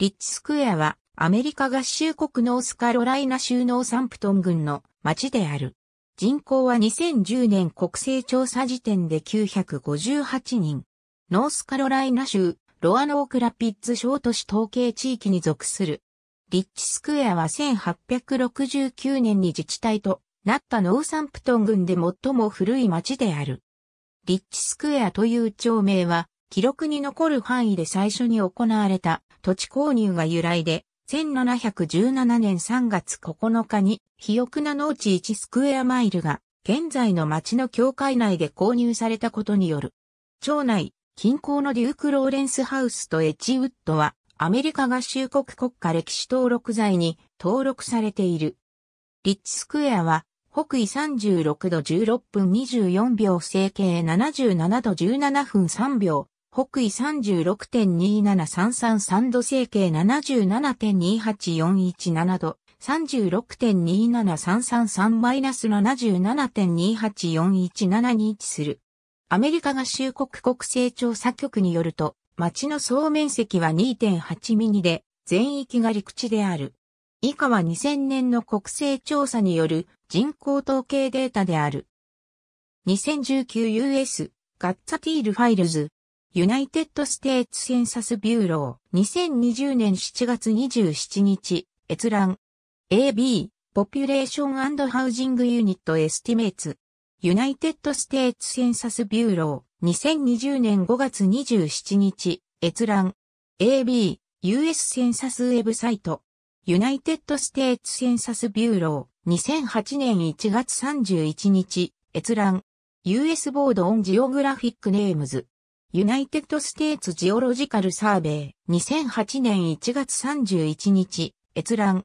リッチスクエアはアメリカ合衆国ノースカロライナ州ノーサンプトン郡の町である。人口は2010年国勢調査時点で958人。ノースカロライナ州ロアノークラピッツ小都市統計地域に属する。リッチスクエアは1869年に自治体となったノーサンプトン郡で最も古い町である。リッチスクエアという町名は記録に残る範囲で最初に行われた土地購入が由来で、1717年3月9日に、肥沃な農地1スクエアマイルが、現在の町の境界内で購入されたことによる。町内、近郊のデューク・ローレンスハウスとエチウッドは、アメリカ合衆国国家歴史登録罪に登録されている。リッチスクエアは、北緯36度16分24秒、整形77度17分3秒、北緯36.27333度整形77.28417度、36.27333-77.28417に位置する。アメリカ合衆国国勢調査局によると、町の総面積は2.8ミニで、全域が陸地である。以下は2000年の国勢調査による人口統計データである。2019US ガッツァティールファイルズユナイテッド・ステーツ・センサス・ビューロー、2020年7月27日、閲覧。AB、ポピュレーションハウジング・ユニット・エスティメイツ。ユナイテッド・ステーツ・センサス・ビューロー、2020年5月27日、閲覧。AB、US センサスウェブサイト。ユナイテッド・ステーツ・センサス・ビューロー、2008年1月31日、閲覧。US ボード・オン・ジオグラフィック・ネームズ。ユナイテッド・ステーツ・ジオロジカル・サーベイ、2008年1月31日、閲覧。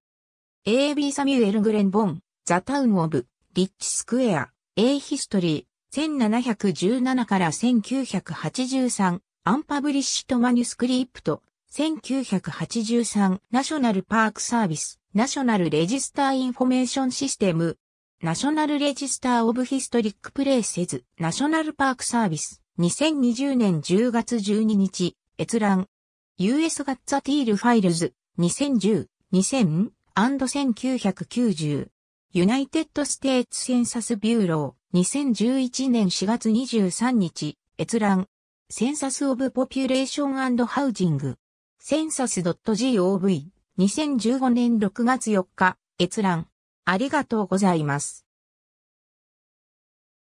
A.B. サミュエル・グレンボン、ザ・タウン・オブ、リッチ・スクエア、A ヒストリー、1717から1983、アンパブリッシュとマニュスクリプト、1983、ナショナルパークサービス、ナショナルレジスターインフォメーションシステム、ナショナルレジスターオブヒストリックプレイセズ、ナショナルパークサービス、2020年10月12日、閲覧。US ガッツ a ティールファイルズ、2010、2000、1990。ユナイテッドステーツセンサスビューロー、2011年4月23日、閲覧。センサスオブポピュレーションハウジング。センサス .gov、2015年6月4日、閲覧。ありがとうございます。